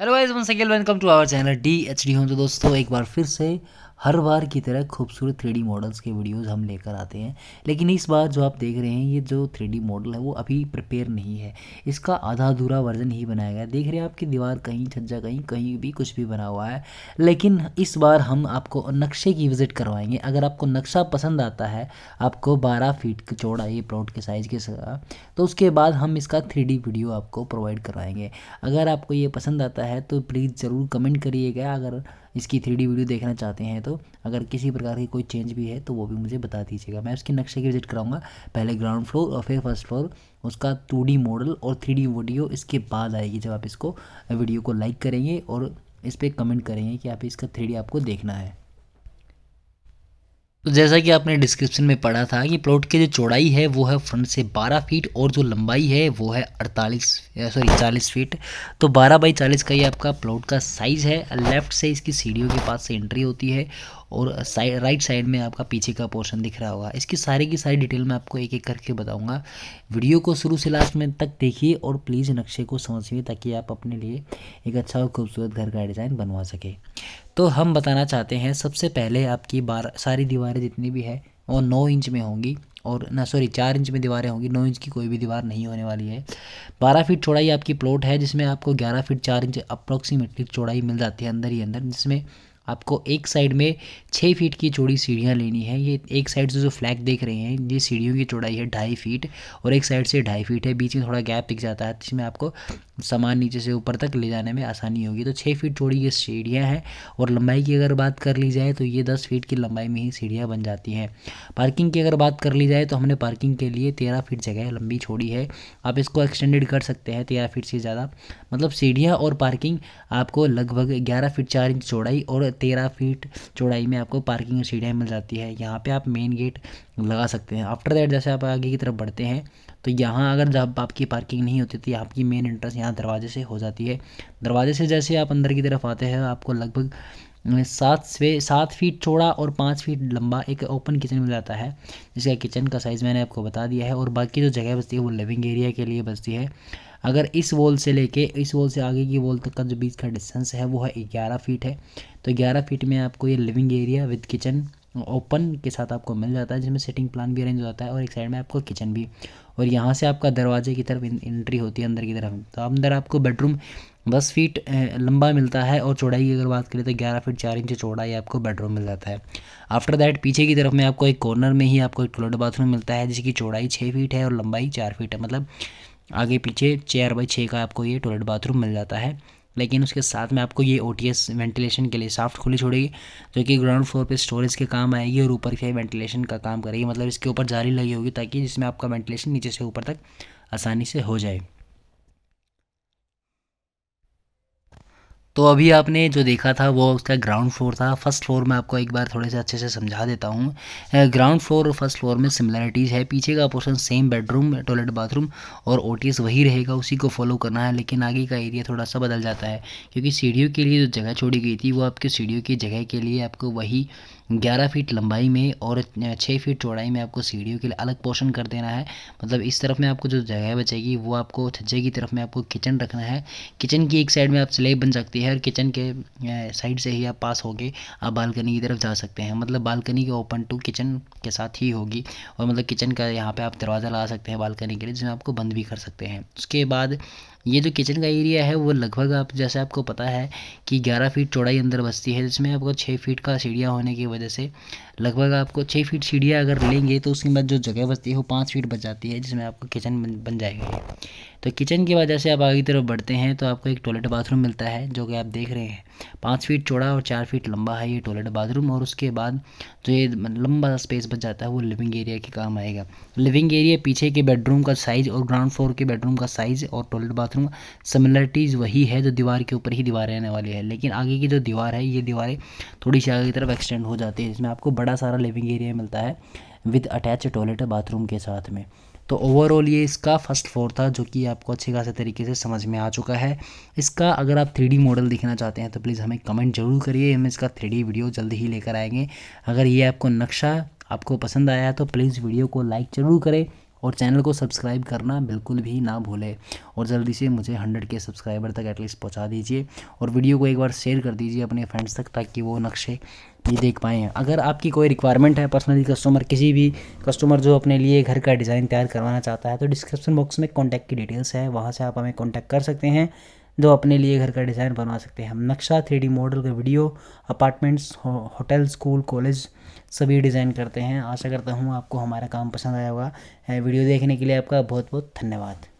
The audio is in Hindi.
हेलो वाइज one second welcome to our channel D H D हूँ तो दोस्तों एक बार फिर से हर बार की तरह खूबसूरत थ्री मॉडल्स के वीडियोज़ हम लेकर आते हैं लेकिन इस बार जो आप देख रहे हैं ये जो थ्री मॉडल है वो अभी प्रिपेयर नहीं है इसका आधा अधूरा वर्जन ही बनाया गया देख रहे हैं आपकी दीवार कहीं छज्जा कहीं कहीं भी कुछ भी बना हुआ है लेकिन इस बार हम आपको नक्शे की विज़िट करवाएंगे अगर आपको नक्शा पसंद आता है आपको बारह फीट की चौड़ा ये प्लॉट के साइज़ के साथ तो उसके बाद हम इसका थ्री वीडियो आपको प्रोवाइड करवाएंगे अगर आपको ये पसंद आता है तो प्लीज़ ज़रूर कमेंट करिएगा अगर इसकी थ्री वीडियो देखना चाहते हैं तो अगर किसी प्रकार की कोई चेंज भी है तो वो भी मुझे बता दीजिएगा मैं उसके नक्शे की विजिट कराऊंगा पहले ग्राउंड फ्लोर और फिर फर्स्ट फ्लोर उसका टू मॉडल और थ्री वीडियो इसके बाद आएगी जब आप इसको वीडियो को लाइक करेंगे और इस पर कमेंट करेंगे कि आप इसका थ्री आपको देखना है तो जैसा कि आपने डिस्क्रिप्शन में पढ़ा था कि प्लॉट की जो चौड़ाई है वो है फ्रंट से 12 फीट और जो लंबाई है वो है 48 सॉरी 40 फीट तो 12 बाई 40 का ये आपका प्लॉट का साइज़ है लेफ़्ट से इसकी सीढ़ियों के पास से एंट्री होती है और साइड राइट साइड में आपका पीछे का पोर्शन दिख रहा होगा इसकी सारी की सारी डिटेल मैं आपको एक एक करके बताऊँगा वीडियो को शुरू से लास्ट में तक देखिए और प्लीज़ नक्शे को समझिए ताकि आप अपने लिए एक अच्छा और खूबसूरत घर का डिज़ाइन बनवा सके तो हम बताना चाहते हैं सबसे पहले आपकी बार सारी दीवारें जितनी भी है वो नौ इंच में होंगी और ना सॉरी चार इंच में दीवारें होंगी नौ इंच की कोई भी दीवार नहीं होने वाली है बारह फीट चौड़ाई आपकी प्लॉट है जिसमें आपको ग्यारह फीट चार इंच अप्रॉक्सीमेटली चौड़ाई मिल जाती है अंदर ही अंदर जिसमें आपको एक साइड में छः फीट की चौड़ी सीढ़ियाँ लेनी है ये एक साइड से जो फ्लैग देख रहे हैं ये सीढ़ियों की चौड़ाई है ढाई फीट और एक साइड से ढाई फीट है बीच में थोड़ा गैप दिख जाता है जिसमें आपको सामान नीचे से ऊपर तक ले जाने में आसानी होगी तो छः फीट चौड़ी ये सीढ़ियाँ हैं और लंबाई की अगर बात कर ली जाए तो ये दस फीट की लंबाई में ही सीढ़ियाँ बन जाती हैं पार्किंग की अगर बात कर ली जाए तो हमने पार्किंग के लिए तेरह फीट जगह लंबी छोड़ी है आप इसको एक्सटेंडेड कर सकते हैं तेरह फीट से ज़्यादा मतलब सीढ़ियाँ और पार्किंग आपको लगभग ग्यारह फीट चार इंच चौड़ाई और तेरह फीट चौड़ाई में आपको पार्किंग सीढ़ियाँ मिल जाती है यहाँ पे आप मेन गेट लगा सकते हैं आफ्टर दैट जैसे आप आगे की तरफ बढ़ते हैं तो यहाँ अगर जब आपकी पार्किंग नहीं होती तो आपकी मेन एंट्रेंस यहाँ दरवाजे से हो जाती है दरवाजे से जैसे आप अंदर की तरफ आते हैं आपको लगभग सात से सात फीट चौड़ा और पाँच फीट लंबा एक ओपन किचन मिल जाता है जिसका किचन का साइज़ मैंने आपको बता दिया है और बाकी जो जगह बचती है वो लिविंग एरिया के लिए बचती है अगर इस वॉल से लेके इस वॉल से आगे की वॉल तक का जो बीच का डिस्टेंस है वो है ग्यारह फीट है तो ग्यारह फीट में आपको ये living area with kitchen open के साथ आपको मिल जाता है जिसमें सिटिंग प्लान भी अरेंज हो जाता है और एक साइड में आपको किचन भी और यहाँ से आपका दरवाजे की तरफ एंट्री होती है अंदर की तरफ तो अंदर आपको बेडरूम दस फीट लंबा मिलता है और चौड़ाई की अगर बात करें तो ग्यारह फीट चार इंच चौड़ाई आपको बेडरूम मिल जाता है आफ्टर दैट पीछे की तरफ में आपको एक कॉर्नर में ही आपको एक टॉयलेट बाथरूम मिलता है जिसकी चौड़ाई छः फीट है और लंबाई चार फीट है मतलब आगे पीछे चेयर बाई छः का आपको ये टॉयलेट बाथरूम मिल जाता है लेकिन उसके साथ में आपको ये ओ वेंटिलेशन के लिए साफ्ट खुली छोड़ेगी जो कि ग्राउंड फ्लोर पे स्टोरेज के काम आएगी और ऊपर के वेंटिलेशन का काम करेगी मतलब इसके ऊपर जाली लगी होगी ताकि जिसमें आपका वेंटिलेशन नीचे से ऊपर तक आसानी से हो जाए तो अभी आपने जो देखा था वो उसका ग्राउंड फ्लोर था फर्स्ट फ्लोर में आपको एक बार थोड़े से अच्छे से समझा देता हूँ ग्राउंड फ्लोर और फर्स्ट फ्लोर में सिमिलरिटीज़ है पीछे का portion same bedroom toilet bathroom और ओ वही रहेगा उसी को फॉलो करना है लेकिन आगे का एरिया थोड़ा सा बदल जाता है क्योंकि सीढ़ियों के लिए जो जगह छोड़ी गई थी वो आपके सीढ़ियों की जगह के लिए आपको वही ग्यारह फीट लंबाई में और छः फीट चौड़ाई में आपको सीढ़ियों के लिए अलग पोर्शन कर देना है मतलब इस तरफ में आपको जो जगह बचेगी वो आपको छज्जे की तरफ में आपको किचन रखना है किचन की एक साइड में आप स्लेब बन सकती है और किचन के साइड से ही आप पास होके आप बालकनी की तरफ जा सकते हैं मतलब बालकनी के ओपन टू किचन के साथ ही होगी और मतलब किचन का यहाँ पर आप दरवाज़ा लगा सकते हैं बालकनी के लिए जिसमें आपको बंद भी कर सकते हैं उसके बाद ये जो किचन का एरिया है वो लगभग आप जैसे आपको पता है कि 11 फीट चौड़ाई अंदर बसती है जिसमें आपको 6 फीट का सीढ़िया होने की वजह से लगभग आपको 6 फीट सीढ़िया अगर लेंगे तो उसके बाद जो जगह बसती है वो पाँच फीट बच जाती है जिसमें आपको किचन बन जाएगी तो किचन की वजह से आप आगे की तरफ बढ़ते हैं तो आपको एक टॉयलेट बाथरूम मिलता है जो कि आप देख रहे हैं पाँच फीट चौड़ा और चार फीट लंबा है ये टॉयलेट बाथरूम और उसके बाद जो ये मतलब लंबा स्पेस बच जाता है वो लिविंग एरिया के काम आएगा लिविंग एरिया पीछे के बेडरूम का साइज़ और ग्राउंड फ्लोर के बेडरूम का साइज़ और टॉयलेट बाथरूम सिमिलरिटीज़ वही है जो दीवार के ऊपर ही दीवार रहने वाली है लेकिन आगे की जो दीवार है ये दीवारें थोड़ी सी आगे की तरफ एक्सटेंड हो जाती है जिसमें आपको बड़ा सारा लिविंग एरिया मिलता है विद अटैच टॉयलेट बाथरूम के साथ में तो ओवरऑल ये इसका फर्स्ट फ्लोर था जो कि आपको अच्छे खासे तरीके से समझ में आ चुका है इसका अगर आप थ्री मॉडल दिखना चाहते हैं तो प्लीज़ हमें कमेंट जरूर करिए हम इसका थ्री वीडियो जल्दी ही लेकर आएंगे अगर ये आपको नक्शा आपको पसंद आया तो प्लीज़ वीडियो को लाइक ज़रूर करें और चैनल को सब्सक्राइब करना बिल्कुल भी ना भूले और जल्दी से मुझे हंड्रेड के सब्सक्राइबर तक एटलीस्ट पहुंचा दीजिए और वीडियो को एक बार शेयर कर दीजिए अपने फ्रेंड्स तक ताकि वो नक्शे ये देख पाए हैं अगर आपकी कोई रिक्वायरमेंट है पर्सनली कस्टमर किसी भी कस्टमर जो अपने लिए घर का डिज़ाइन तैयार करवाना चाहता है तो डिस्क्रिप्शन बॉक्स में कॉन्टैक्ट की डिटेल्स है वहाँ से आप हमें कॉन्टैक्ट कर सकते हैं जो अपने लिए घर का डिज़ाइन बनवा सकते हैं हम नक्शा थ्री मॉडल का video apartments hotel school college सभी डिज़ाइन करते हैं आशा करता हूँ आपको हमारा काम पसंद आया होगा वीडियो देखने के लिए आपका बहुत बहुत धन्यवाद